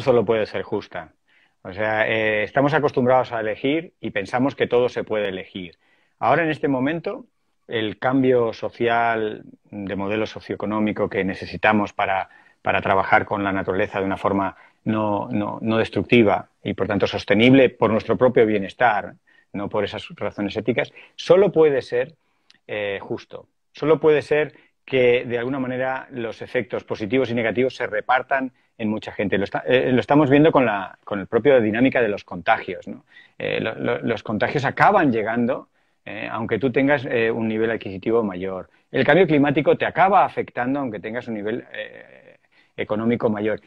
solo puede ser justa. O sea, eh, estamos acostumbrados a elegir y pensamos que todo se puede elegir. Ahora, en este momento, el cambio social de modelo socioeconómico que necesitamos para, trabajar con la naturaleza de una forma no, destructiva y, por tanto, sostenible por nuestro propio bienestar, no por esas razones éticas, solo puede ser eh, justo. Solo puede ser que de alguna manera los efectos positivos y negativos se repartan en mucha gente. Lo, eh, estamos viendo con la con el propio dinámica de los contagios. Eh, los contagios acaban llegando, eh, aunque tú tengas un nivel adquisitivo mayor. El cambio climático te acaba afectando, aunque tengas un nivel económico mayor.